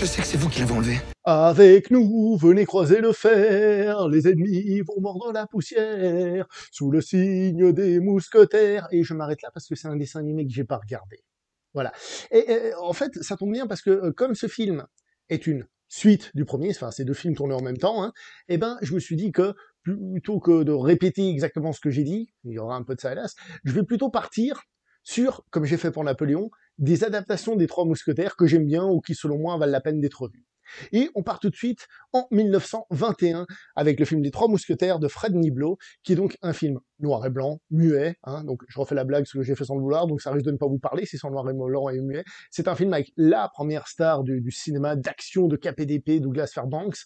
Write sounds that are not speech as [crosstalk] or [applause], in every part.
Je sais que c'est vous qui l'avez enlevé. Avec nous, venez croiser le fer, les ennemis vont mordre la poussière, sous le signe des mousquetaires. Et je m'arrête là parce que c'est un dessin animé que j'ai pas regardé. Voilà. Et, en fait, ça tombe bien parce que euh, comme ce film est une suite du premier, enfin ces deux films tournés en même temps, hein, eh ben je me suis dit que plutôt que de répéter exactement ce que j'ai dit, il y aura un peu de ça hélas, je vais plutôt partir sur, comme j'ai fait pour Napoléon, des adaptations des Trois Mousquetaires que j'aime bien ou qui, selon moi, valent la peine d'être vues. Et on part tout de suite en 1921 avec le film des Trois Mousquetaires de Fred Niblo, qui est donc un film noir et blanc, muet. Hein. donc je refais la blague ce que j'ai fait sans le vouloir, donc ça risque de ne pas vous parler si c'est en noir et blanc et muet. C'est un film avec la première star du, cinéma d'action de KPDP, Douglas Fairbanks,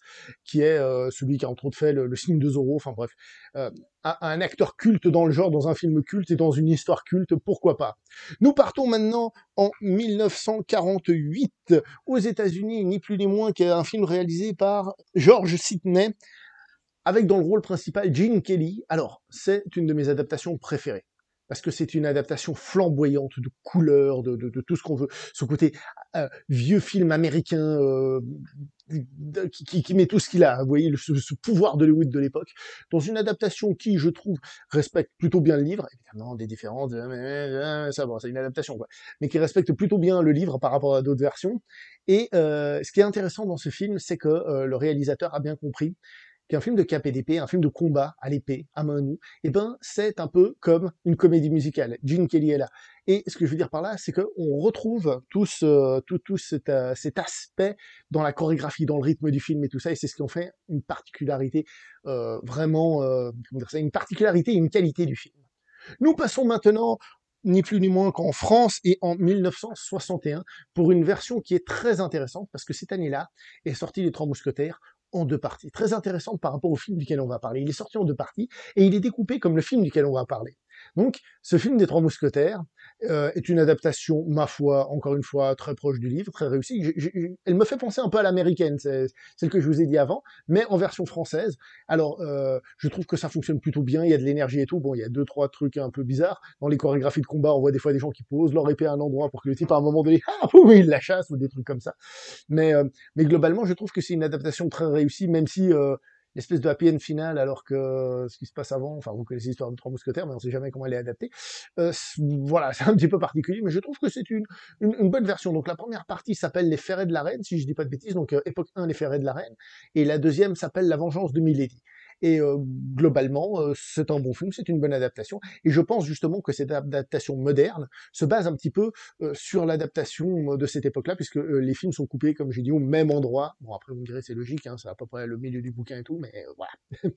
qui est euh, celui qui a entre autres fait le, signe de Zorro. Enfin bref, euh, un, acteur culte dans le genre, dans un film culte et dans une histoire culte, pourquoi pas. Nous partons maintenant en 1948 aux États-Unis, ni plus ni moins qu'un film réalisé par George Sidney avec dans le rôle principal Gene Kelly. Alors, c'est une de mes adaptations préférées, parce que c'est une adaptation flamboyante de couleurs, de, de, de tout ce qu'on veut. Ce côté euh, vieux film américain euh, qui, qui, met tout ce qu'il a, vous voyez, le, ce, pouvoir de d'Hollywood de l'époque, dans une adaptation qui, je trouve, respecte plutôt bien le livre, évidemment des différences, euh, ça bon, c'est une adaptation, quoi, mais qui respecte plutôt bien le livre par rapport à d'autres versions. Et ce qui est intéressant dans ce film, c'est que le réalisateur a bien compris un film de KPDP, un film de combat à l'épée, à main nue, eh ben, c'est un peu comme une comédie musicale. Gene Kelly est là. Et ce que je veux dire par là, c'est qu'on retrouve euh, tout, tout, tout euh, cet, aspect dans la chorégraphie, dans le rythme du film et tout ça, et c'est ce qui en fait une particularité, euh, vraiment, comment dire ça, une particularité et une qualité du film. Nous passons maintenant ni plus ni moins qu'en France et en 1961 pour une version qui est très intéressante parce que cette année-là est sortie Les Trois Mousquetaires, en deux parties, très intéressante par rapport au film duquel on va parler. Il est sorti en deux parties et il est découpé comme le film duquel on va parler. Donc, ce film des Trois Mousquetaires, euh, est une adaptation, ma foi, encore une fois, très proche du livre, très réussie. elle me fait penser un peu à l'américaine, celle que je vous ai dit avant, mais en version française. Alors, euh, je trouve que ça fonctionne plutôt bien, il y a de l'énergie et tout. Bon, il y a deux, trois trucs un peu bizarres. Dans les chorégraphies de combat, on voit des fois des gens qui posent leur épée à un endroit pour que le type, à un moment donné, [laughs] ah oui, il la chasse, ou des trucs comme ça. Mais, euh, mais globalement, je trouve que c'est une adaptation très réussie, même si euh, l'espèce de happy end final, alors que euh, ce qui se passe avant, enfin, vous connaissez l'histoire de Trois Mousquetaires, mais on sait jamais comment elle est adaptée. Euh, voilà, c'est un petit peu particulier, mais je trouve que c'est une, une, bonne version. Donc, la première partie s'appelle Les Ferrets de la Reine, si je dis pas de bêtises, donc euh, époque 1, Les Ferrets de la Reine, et la deuxième s'appelle La Vengeance de Milady. Et euh, globalement, euh, c'est un bon film, c'est une bonne adaptation. Et je pense justement que cette adaptation moderne se base un petit peu euh, sur l'adaptation de cette époque-là, puisque les films sont coupés, comme j'ai dit, au même endroit. Bon, après, vous me c'est logique, hein, c'est à peu près le milieu du bouquin et tout, mais voilà. [laughs]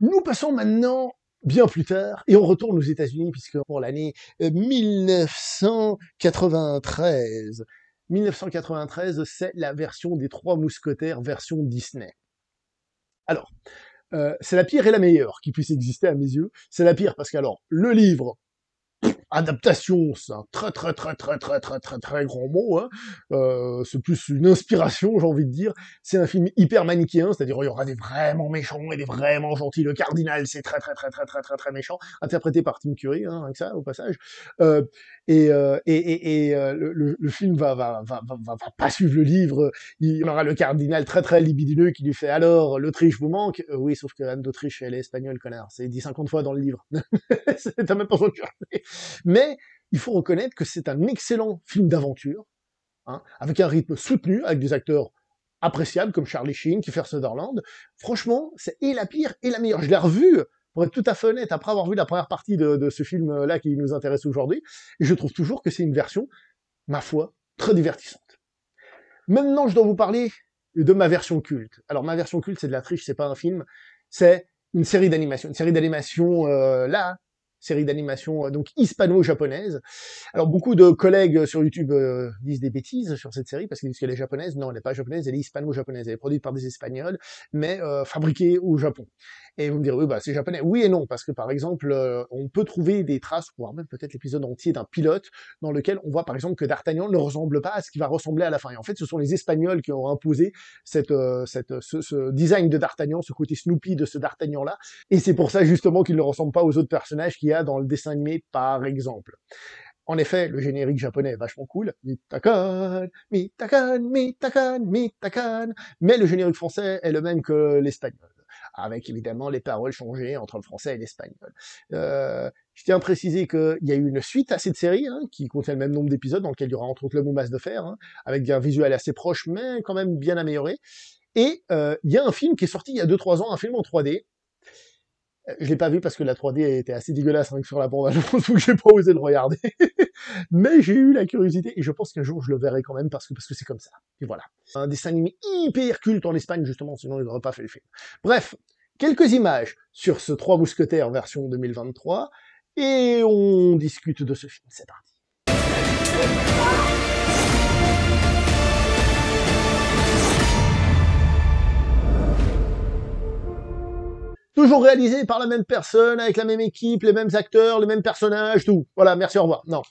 Nous passons maintenant bien plus tard, et on retourne aux États-Unis, puisque pour l'année 1993, 1993, c'est la version des Trois Mousquetaires, version Disney. Alors, c'est la pire et la meilleure qui puisse exister à mes yeux. C'est la pire parce qu'alors, le livre, adaptation, c'est un très très très très très très très très grand mot. Hein. Euh, c'est plus une inspiration, j'ai envie de dire. C'est un film hyper manichéen, c'est-à-dire il y aura des vraiment méchants et des vraiment gentils. Le cardinal, c'est très très très très très très très méchant, interprété par Tim Curry, hein, avec ça au passage. Euh, euh, et, et, et, et euh, le, le, film va va, va, va, pas suivre le livre. Il y aura le cardinal très très libidineux qui lui fait alors l'Autriche vous manque. Euh, oui, sauf que Anne d'Autriche elle est espagnole, connard. C'est dit 50 fois dans le livre. un [laughs] même pas Mais il faut reconnaître que c'est un excellent film d'aventure, hein, avec un rythme soutenu, avec des acteurs appréciables comme Charlie Sheen, Kiefer Sutherland. Franchement, c'est et la pire et la meilleure. Je l'ai revu pour être tout à fait honnête, après avoir vu la première partie de, ce film-là qui nous intéresse aujourd'hui, je trouve toujours que c'est une version, ma foi, très divertissante. Maintenant, je dois vous parler de ma version culte. Alors, ma version culte, c'est de la triche, c'est pas un film, c'est une série d'animation. Une série d'animation, euh, là, hein série d'animation euh, donc hispano-japonaise. Alors beaucoup de collègues sur YouTube euh, disent des bêtises sur cette série parce qu'ils disent qu'elle est japonaise. Non, elle n'est pas japonaise, elle est hispano-japonaise. Elle est produite par des Espagnols, mais euh, fabriquée au Japon. Et vous me direz, oui, bah, c'est japonais. Oui et non, parce que par exemple, on peut trouver des traces, voire même peut-être l'épisode entier d'un pilote dans lequel on voit par exemple que D'Artagnan ne ressemble pas à ce qui va ressembler à la fin. Et en fait, ce sont les Espagnols qui ont imposé cette, cette, ce, design de D'Artagnan, ce côté Snoopy de ce D'Artagnan-là. Et c'est pour ça justement qu'il ne ressemble pas aux autres personnages y a dans le dessin animé, par exemple. En effet, le générique japonais est vachement cool. Mais le générique français est le même que l'espagnol. Avec évidemment les paroles changées entre le français et l'espagnol. Euh, je tiens à préciser qu'il y a eu une suite à cette série, hein, qui contient le même nombre d'épisodes, dans lequel il y aura entre autres le mot de fer, hein, avec un visuel assez proche, mais quand même bien amélioré. Et euh, il y a un film qui est sorti il y a 2-3 ans, un film en 3D, je l'ai pas vu parce que la 3D était assez dégueulasse hein, sur la bande annonce, que [laughs] j'ai pas osé le regarder. [laughs] Mais j'ai eu la curiosité et je pense qu'un jour je le verrai quand même parce que parce que c'est comme ça. Et voilà. Un dessin animé hyper culte en Espagne justement, sinon ils auraient pas fait le film. Bref, quelques images sur ce 3 mousquetaires version 2023 et on discute de ce film. C'est parti. toujours réalisé par la même personne, avec la même équipe, les mêmes acteurs, les mêmes personnages, tout. Voilà, merci, au revoir. Non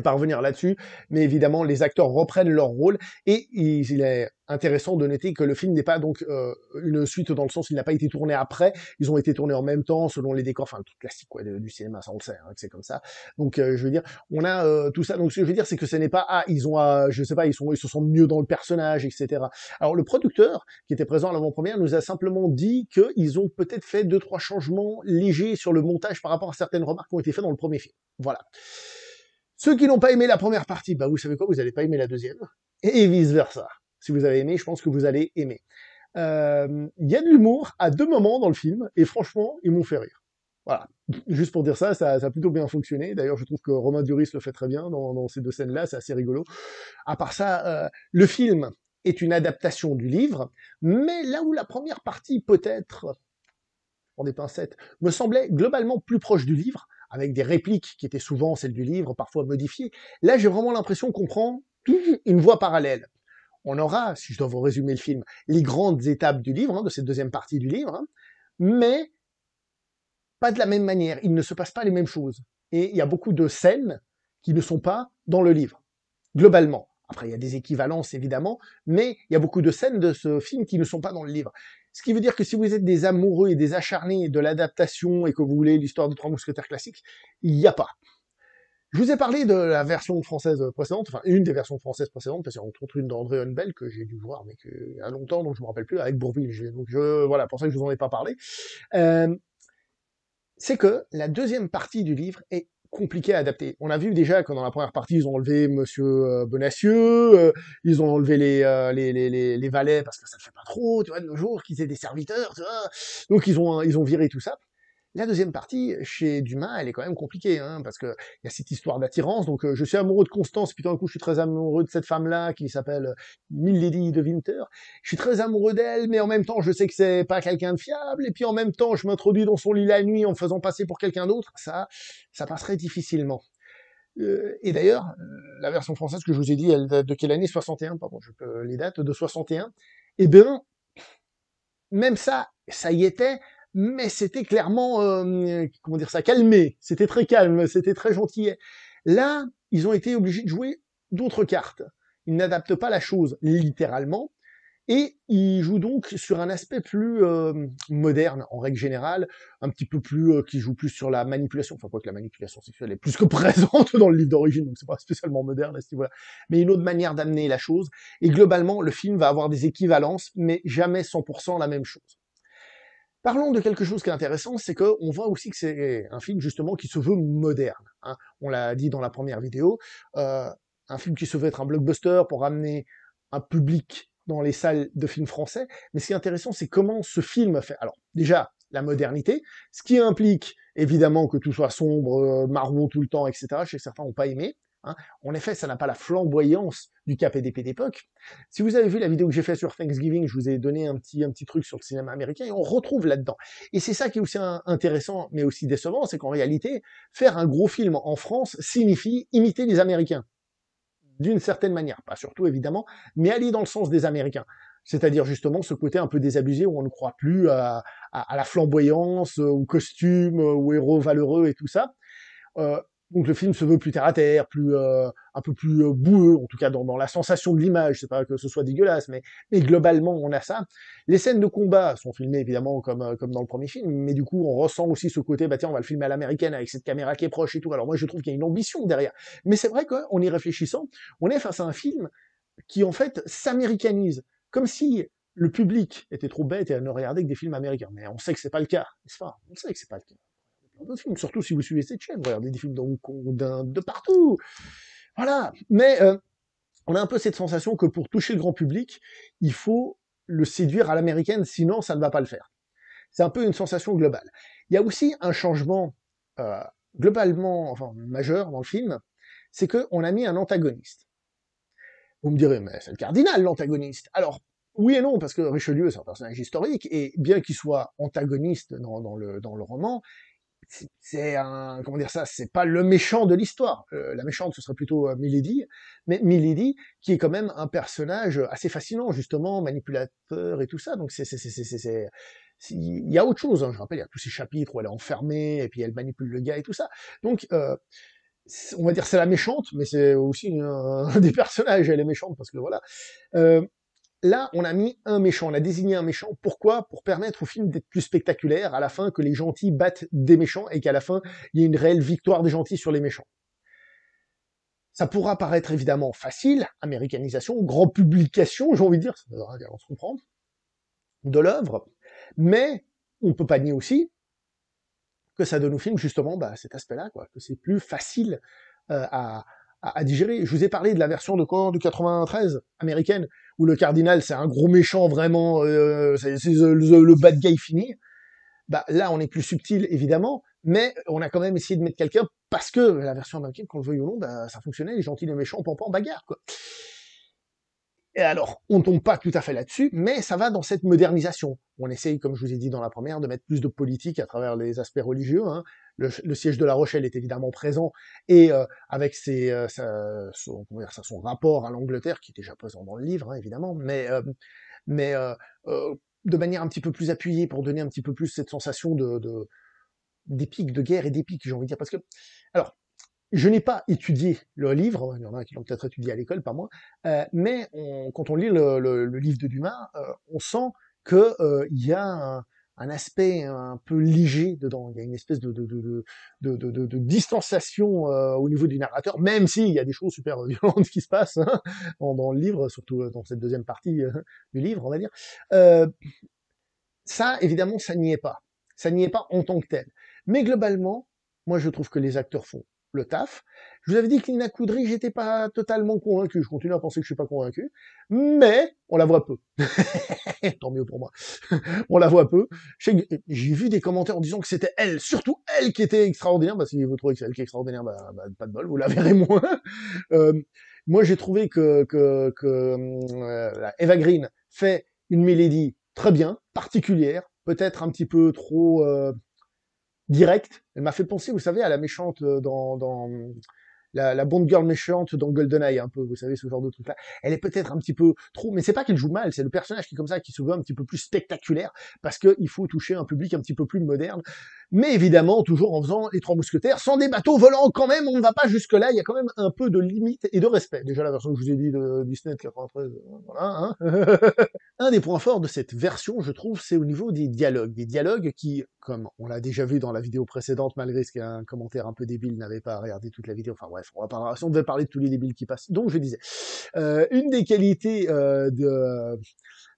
parvenir là-dessus, mais évidemment, les acteurs reprennent leur rôle et il est intéressant de noter que le film n'est pas donc euh, une suite dans le sens il n'a pas été tourné après, ils ont été tournés en même temps selon les décors, enfin tout classique du cinéma, ça on le sait, hein, c'est comme ça. Donc euh, je veux dire, on a euh, tout ça. Donc ce que je veux dire, c'est que ce n'est pas ah ils ont, je sais pas, ils sont, ils se sont mieux dans le personnage, etc. Alors le producteur qui était présent à l'avant-première nous a simplement dit ils ont peut-être fait deux trois changements légers sur le montage par rapport à certaines remarques qui ont été faites dans le premier film. Voilà. Ceux qui n'ont pas aimé la première partie, bah vous savez quoi, vous n'allez pas aimer la deuxième, et vice-versa. Si vous avez aimé, je pense que vous allez aimer. Euh, il y a de l'humour à deux moments dans le film, et franchement, ils m'ont fait rire. Voilà. Juste pour dire ça, ça, a plutôt bien fonctionné. D'ailleurs, je trouve que Romain Duris le fait très bien dans, ces deux scènes-là, c'est assez rigolo. À part ça, euh, le film est une adaptation du livre, mais là où la première partie peut-être, en des pincettes, me semblait globalement plus proche du livre, avec des répliques qui étaient souvent celles du livre, parfois modifiées. Là, j'ai vraiment l'impression qu'on prend une voie parallèle. On aura, si je dois vous résumer le film, les grandes étapes du livre, hein, de cette deuxième partie du livre, hein, mais pas de la même manière. Il ne se passe pas les mêmes choses. Et il y a beaucoup de scènes qui ne sont pas dans le livre, globalement. Après, il y a des équivalences, évidemment, mais il y a beaucoup de scènes de ce film qui ne sont pas dans le livre. Ce qui veut dire que si vous êtes des amoureux et des acharnés de l'adaptation et que vous voulez l'histoire de trois mousquetaires classiques, il n'y a pas. Je vous ai parlé de la version française précédente, enfin une des versions françaises précédentes, parce qu'on trouve une d'André Hunbel que j'ai dû voir, mais que, il y a longtemps, donc je me rappelle plus, avec Bourville. Donc je, voilà, pour ça que je vous en ai pas parlé. Euh, c'est que la deuxième partie du livre est compliqué à adapter. On a vu déjà que dans la première partie, ils ont enlevé Monsieur euh, Bonacieux, euh, ils ont enlevé euh, les, les, les, les, valets parce que ça ne fait pas trop, tu vois, de nos jours, qu'ils aient des serviteurs, tu vois. Donc ils ont, ils ont viré tout ça. La deuxième partie, chez Dumas, elle est quand même compliquée, hein, parce il y a cette histoire d'attirance. Donc, euh, je suis amoureux de Constance, puis tout d'un coup, je suis très amoureux de cette femme-là qui s'appelle Milady de Winter. Je suis très amoureux d'elle, mais en même temps, je sais que c'est pas quelqu'un de fiable. Et puis, en même temps, je m'introduis dans son lit la nuit en me faisant passer pour quelqu'un d'autre. Ça, ça passerait difficilement. Euh, et d'ailleurs, euh, la version française que je vous ai dit, elle date de quelle année 61, pardon, je peux les dates, de 61. Eh bien, même ça, ça y était, mais c'était clairement, euh, comment dire ça, calmé. C'était très calme, c'était très gentil. Là, ils ont été obligés de jouer d'autres cartes. Ils n'adaptent pas la chose littéralement. Et ils jouent donc sur un aspect plus euh, moderne, en règle générale, un petit peu plus, euh, qui joue plus sur la manipulation, enfin quoi que la manipulation sexuelle est plus que [laughs] présente dans le livre d'origine, donc c'est pas spécialement moderne mais une autre manière d'amener la chose. Et globalement, le film va avoir des équivalences, mais jamais 100% la même chose. Parlons de quelque chose qui est intéressant, c'est qu'on voit aussi que c'est un film justement qui se veut moderne. Hein. On l'a dit dans la première vidéo, euh, un film qui se veut être un blockbuster pour amener un public dans les salles de films français. Mais ce qui est intéressant, c'est comment ce film fait. Alors déjà, la modernité, ce qui implique évidemment que tout soit sombre, euh, marron tout le temps, etc. Chez certains, n'ont pas aimé. Hein. En effet, ça n'a pas la flamboyance du KPDP d'époque. Si vous avez vu la vidéo que j'ai faite sur Thanksgiving, je vous ai donné un petit, un petit truc sur le cinéma américain et on retrouve là-dedans. Et c'est ça qui est aussi intéressant, mais aussi décevant, c'est qu'en réalité, faire un gros film en France signifie imiter les Américains. D'une certaine manière, pas surtout évidemment, mais aller dans le sens des Américains. C'est-à-dire justement ce côté un peu désabusé où on ne croit plus à, la flamboyance, euh, aux costumes, euh, aux héros valeureux et tout ça. Euh, donc le film se veut plus terre à terre, plus euh, un peu plus euh, boueux, en tout cas dans, la sensation de l'image. C'est pas que ce soit dégueulasse, mais, mais globalement on a ça. Les scènes de combat sont filmées évidemment euh, comme dans le premier film, mais du coup on ressent aussi ce côté bah tiens on va le filmer à l'américaine avec cette caméra qui est proche et tout. Alors moi je trouve qu'il y a une ambition derrière, mais c'est vrai qu'en y réfléchissant, on est face à un film qui en fait s'américanise, comme si le public était trop bête et à ne regarder que des films américains. Mais on sait que c'est pas le cas, n'est-ce pas On sait que c'est pas le cas surtout si vous suivez cette chaîne, regardez des films de de partout. Voilà. Mais euh, on a un peu cette sensation que pour toucher le grand public, il faut le séduire à l'américaine, sinon ça ne va pas le faire. C'est un peu une sensation globale. Il y a aussi un changement euh, globalement, enfin majeur dans le film, c'est qu'on a mis un antagoniste. Vous me direz, mais c'est le cardinal l'antagoniste. Alors, oui et non, parce que Richelieu, c'est un personnage historique, et bien qu'il soit antagoniste dans, le, dans le roman, c'est un comment dire ça c'est pas le méchant de l'histoire euh, la méchante ce serait plutôt euh, Milady mais Milady qui est quand même un personnage assez fascinant justement manipulateur et tout ça donc c'est c'est c'est il y a autre chose hein, je rappelle il y a tous ces chapitres où elle est enfermée et puis elle manipule le gars et tout ça donc euh, on va dire c'est la méchante mais c'est aussi [laughs] un des personnages elle est méchante parce que voilà Là, on a mis un méchant, on a désigné un méchant. Pourquoi Pour permettre au film d'être plus spectaculaire, à la fin que les gentils battent des méchants et qu'à la fin, il y ait une réelle victoire des gentils sur les méchants. Ça pourra paraître évidemment facile, américanisation, grand publication, j'ai envie de dire, ça va bien se comprendre, de l'œuvre, mais on peut pas nier aussi que ça donne au film justement bah, cet aspect-là, quoi, que c'est plus facile euh, à, à, digérer. Je vous ai parlé de la version de quand du 93 américaine où le cardinal c'est un gros méchant vraiment, euh, c'est le, bad guy fini. Bah là on est plus subtil évidemment, mais on a quand même essayé de mettre quelqu'un parce que la version américaine, qu'on le veuille au non, bah, ça fonctionnait, les gentils, les méchants, en bagarre quoi. Et alors, on tombe pas tout à fait là-dessus, mais ça va dans cette modernisation. On essaye, comme je vous ai dit dans la première, de mettre plus de politique à travers les aspects religieux. Hein. Le, siège de La Rochelle est évidemment présent, et euh, avec ses, euh, son, rapport à l'Angleterre, qui est déjà présent dans le livre, hein, évidemment, mais, euh, mais de manière un petit peu plus appuyée pour donner un petit peu plus cette sensation de, d'épique de guerre et d'épique, j'ai envie de dire. Parce que, alors, je n'ai pas étudié le livre, il y en a qui l'ont peut-être étudié à l'école, pas moi, euh, mais quand on lit le, le, livre de Dumas, euh, on sent qu'il euh, y a un, aspect un peu léger dedans, il y a une espèce de, de, de, de, de distanciation euh, au niveau du narrateur, même s'il y a des choses super [laughs] violentes qui se passent hein, dans, dans, le livre, surtout euh, dans cette deuxième partie du livre, on va dire. ça, évidemment, ça n'y est pas. Ça n'y est pas en tant que tel. Mais globalement, moi, je trouve que les acteurs font le taf. Je vous avais dit que Lina Koudry, j'étais pas totalement convaincu. Je continue à penser que je suis pas convaincu. Mais, on la voit peu. [laughs] Tant mieux pour moi. [laughs] on la voit peu. J'ai vu des commentaires en disant que c'était elle, surtout elle qui était extraordinaire. Bah, si vous trouvez que c'est elle qui est extraordinaire, bah, bah, pas de bol, vous la verrez [laughs] moins. Euh, moi, j'ai trouvé que, que, hum, euh, Eva Green fait une mélodie très bien, particulière, peut-être un petit peu trop... Euh, direct, Elle m'a fait penser, vous savez, à la méchante euh, dans, dans la, bonne girl méchante dans GoldenEye un peu, vous savez ce genre de truc là. Elle est peut-être un petit peu trop, mais c'est pas qu'elle joue mal, c'est le personnage qui est comme ça qui se veut un petit peu plus spectaculaire parce qu'il faut toucher un public un petit peu plus moderne. Mais évidemment, toujours en faisant les trois mousquetaires sans des bateaux volants quand même, on ne va pas jusque là, il y a quand même un peu de limite et de respect. Déjà la version que je vous ai dit de Disney 93, euh, voilà. Hein. [laughs] un des points forts de cette version, je trouve, c'est au niveau des dialogues, des dialogues qui, comme on l'a déjà vu dans la vidéo précédente, malgré ce qu'un commentaire un peu débile n'avait pas regardé toute la vidéo, enfin on, va parler, devait parler de tous les débiles qui passent. Donc je disais, euh, une des qualités euh, de,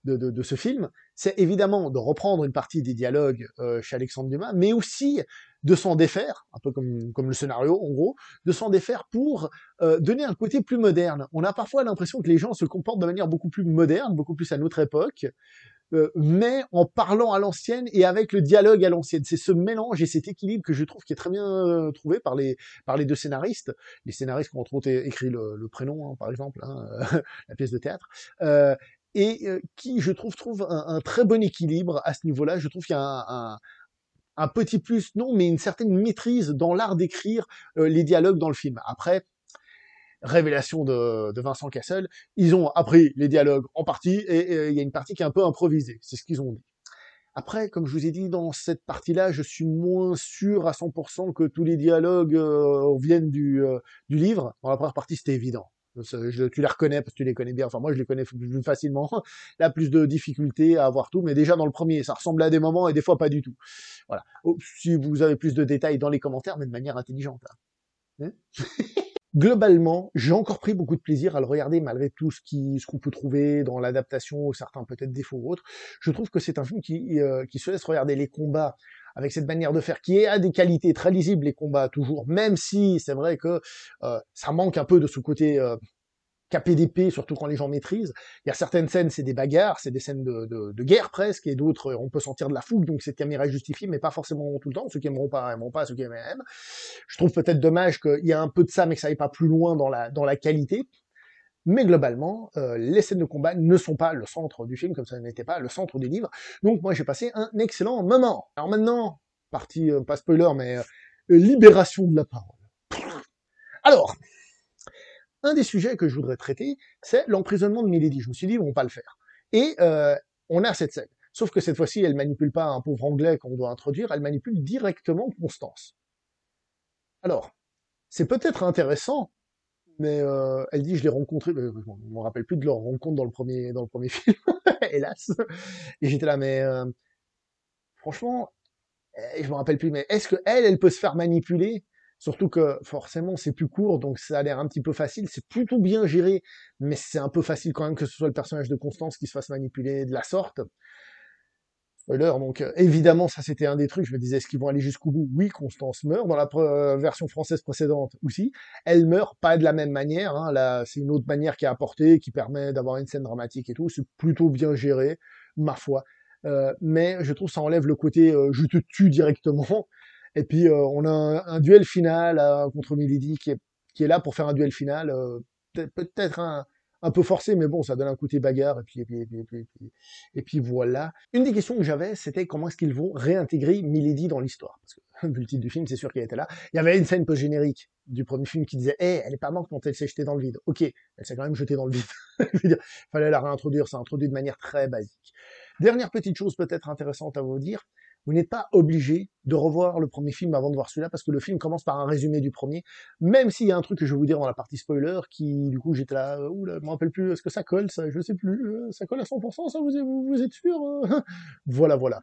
de, ce film, c'est évidemment de reprendre une partie des dialogues euh, chez Alexandre Dumas, mais aussi de s'en défaire, un peu comme, comme le scénario en gros, de s'en défaire pour donner un côté plus moderne. On a parfois l'impression que les gens se comportent de manière beaucoup plus moderne, beaucoup plus à notre époque, euh, mais en parlant à l'ancienne et avec le dialogue à l'ancienne. C'est ce mélange et cet équilibre que je trouve qui est très bien euh, trouvé par les, par les deux scénaristes. Les scénaristes qui ont entre autres écrit le, prénom, hein, par exemple, hein, [laughs] la pièce de théâtre. Euh, et qui, je trouve, trouve un, un, très bon équilibre à ce niveau-là. Je trouve qu'il y a un, un petit plus, non, mais une certaine maîtrise dans l'art d'écrire les dialogues dans le film. Après, révélation de, Vincent Cassel, ils ont appris les dialogues en partie et il y a une partie qui est un peu improvisée, c'est ce qu'ils ont dit. Après, comme je vous ai dit, dans cette partie-là, je suis moins sûr à 100% que tous les dialogues euh, viennent euh, du, livre. Dans la première partie, c'était évident. tu les reconnais parce que tu les connais bien. Enfin, moi, je les connais plus facilement. [laughs] Là, plus de difficultés à avoir tout. Mais déjà, dans le premier, ça ressemble à des moments et des fois pas du tout. Voilà. Oh, si vous avez plus de détails dans les commentaires, mais de manière intelligente. Hein. Hein [laughs] globalement, j'ai encore pris beaucoup de plaisir à le regarder malgré tout ce qui ce qu'on peut trouver dans l'adaptation, certains peut-être défauts ou autres. Je trouve que c'est un film qui euh, se laisse regarder les combats avec cette manière de faire qui a des qualités très lisibles les combats toujours, même si c'est vrai que euh, ça manque un peu de ce côté euh, KPDP, surtout quand les gens maîtrisent. Il y a certaines scènes, c'est des bagarres, c'est des scènes de, guerre presque, et d'autres, euh, on peut sentir de la foule, donc cette caméra justifiée, mais pas forcément tout le temps. Ceux qui aimeront pas, aimeront pas, ceux qui même. Je trouve peut-être dommage qu'il y ait un peu de ça, mais que ça aille pas plus loin dans la, dans la qualité. Mais globalement, euh, les scènes de combat ne sont pas le centre du film, comme ça n'était pas le centre des livres. Donc moi, j'ai passé un excellent moment. Alors maintenant, partie, euh, pas spoiler, mais libération de la parole. Alors, un des sujets que je voudrais traiter, c'est l'emprisonnement de Milady. Je me suis dit, on va pas le faire. Et euh, on a cette scène. Sauf que cette fois-ci, elle manipule pas un pauvre anglais qu'on doit introduire, elle manipule directement Constance. Alors, c'est peut-être intéressant, mais euh, elle dit, je l'ai rencontré, euh, je ne me rappelle plus de leur rencontre dans le premier, dans le premier [laughs] film, hélas. Et j'étais là, mais franchement, eh, je me rappelle plus, mais est-ce que elle, elle peut se faire manipuler Surtout que forcément c'est plus court, donc ça a l'air un petit peu facile. C'est plutôt bien géré, mais c'est un peu facile quand même que ce soit le personnage de Constance qui se fasse manipuler de la sorte. Spoiler, donc euh, évidemment ça c'était un des trucs. Je me disais est-ce qu'ils vont aller jusqu'au bout Oui, Constance meurt dans la euh, version française précédente aussi. Elle meurt pas de la même manière. Hein. là, c'est une autre manière qui est apportée, qui permet d'avoir une scène dramatique et tout. C'est plutôt bien géré, ma foi. Euh, mais je trouve ça enlève le côté je te tue directement et puis euh, on a un, duel final euh, contre Milady qui est, qui est là pour faire un duel final, euh, peut-être un, un peu forcé, mais bon, ça donne un côté bagarre, et puis, et puis, et puis, et puis, voilà. Une des questions que j'avais, c'était comment est-ce qu'ils vont réintégrer Milady dans l'histoire Parce que, [laughs] le titre du film, c'est sûr qu'elle était là. Il y avait une scène peu générique du premier film qui disait, hé, eh, elle n'est pas morte quand elle s'est jetée dans le vide. Ok, elle s'est quand même jetée dans le vide. [laughs] Il fallait la réintroduire, ça introduit de manière très basique. Dernière petite chose peut-être intéressante à vous dire, vous n'êtes pas obligé de revoir le premier film avant de voir celui-là parce que le film commence par un résumé du premier, même s'il y a un truc que je vais vous dire dans la partie spoiler qui, du coup, j'étais là, euh, oula, je me rappelle plus, est-ce que ça colle, ça, je sais plus, euh, ça colle à 100%, ça, vous, vous, vous êtes sûr hein [laughs] Voilà, voilà.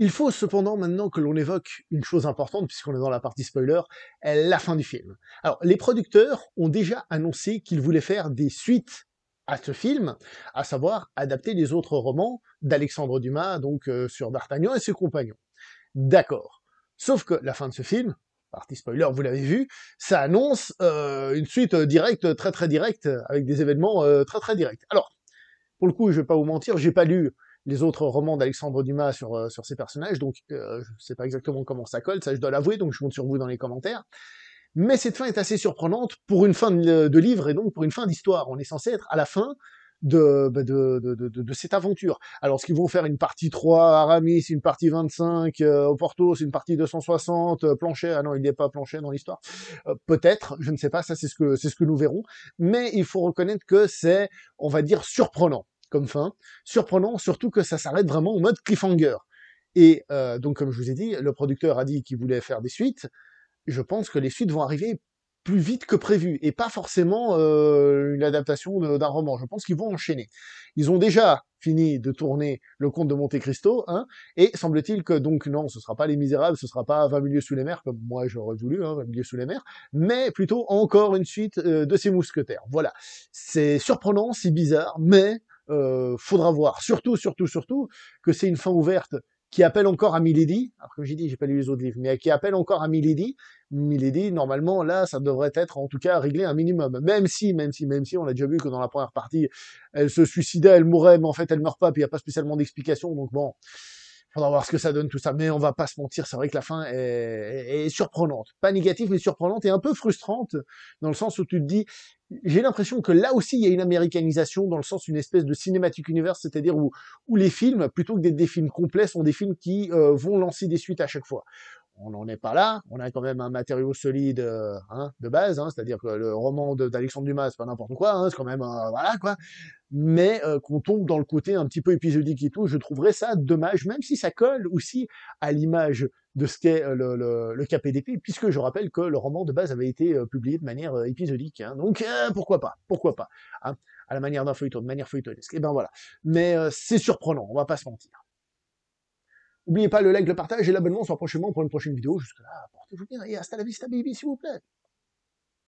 Il faut cependant maintenant que l'on évoque une chose importante, puisqu'on est dans la partie spoiler, la fin du film. Alors, les producteurs ont déjà annoncé qu'ils voulaient faire des suites à ce film, à savoir adapter les autres romans d'Alexandre Dumas, donc euh, sur D'Artagnan et ses compagnons. D'accord. Sauf que la fin de ce film, partie spoiler, vous l'avez vu, ça annonce euh, une suite euh, directe, très très directe, avec des événements très très directs. Alors, pour le coup, je vais pas vous mentir, j'ai pas lu les autres romans d'Alexandre Dumas sur, sur ces personnages, donc je sais pas exactement comment ça colle, ça je dois l'avouer, donc je compte sur vous dans les commentaires. Mais cette fin est assez surprenante pour une fin de, livre et donc pour une fin d'histoire. On est censé être à la fin de, bah, de, de, de, cette aventure. Alors, ce qu'ils vont faire une partie 3 Aramis, une partie 25 euh, au Portos, une partie 260 euh, Plancher... Planchet. Ah non, il n'est pas Planchet dans l'histoire. Euh, peut-être, je ne sais pas. Ça, c'est ce que c'est ce que nous verrons. Mais il faut reconnaître que c'est, on va dire, surprenant comme fin. Surprenant, surtout que ça s'arrête vraiment au mode cliffhanger. Et euh, donc, comme je vous ai dit, le producteur a dit qu'il voulait faire des suites je pense que les suites vont arriver plus vite que prévu et pas forcément euh, une adaptation d'un roman. Je pense qu'ils vont enchaîner. Ils ont déjà fini de tourner le Comte de Monte Cristo, hein, et semble-t-il que donc non, ce sera pas Les Misérables, ce sera pas 20 milieux sous les mers comme moi j'aurais voulu, hein, 20 milieux sous les mers, mais plutôt encore une suite euh, de ces mousquetaires. Voilà, c'est surprenant, c'est bizarre, mais euh, faudra voir. Surtout, surtout, surtout que c'est une fin ouverte qui appelle encore à Milady. Alors, comme j'ai dit, j'ai pas lu les autres livres, mais qui appelle encore à Milady. Milady, normalement, là, ça devrait être, en tout cas, réglé un minimum. Même si, même si, même si, on a déjà vu que dans la première partie, elle se suicidait, elle mourait, mais en fait, elle meurt pas, puis il n'y a pas spécialement d'explication, donc bon faudra voir ce que ça donne tout ça. Mais on va pas se mentir, c'est vrai que la fin est, surprenante, pas négative mais surprenante et un peu frustrante dans le sens où tu te dis, j'ai l'impression que là aussi il y a une américanisation dans le sens d'une espèce de cinématique universe, c'est-à-dire où où les films plutôt que d'être des films complets sont des films qui euh, vont lancer des suites à chaque fois on n'en est pas là. On a quand même un matériau solide euh, hein, de base, hein. c'est-à-dire que le roman d'Alexandre Dumas, c'est pas n'importe quoi, hein, c'est quand même euh, voilà quoi. Mais euh, qu'on tombe dans le côté un petit peu épisodique et tout, je trouverais ça dommage, même si ça colle aussi à l'image de ce qu'est le, le, le, KPDP, puisque je rappelle que le roman de base avait été publié de manière épisodique. Hein. donc pourquoi pas, pourquoi pas, à la manière d'un feuilleton, de manière feuilletonesque. Et eh ben voilà. Mais c'est surprenant, on va pas se mentir. N'oubliez pas le like, le partage et l'abonnement sur prochainement pour une prochaine vidéo. Jusque-là, portez-vous bien et hasta la vista, baby, s'il vous plaît.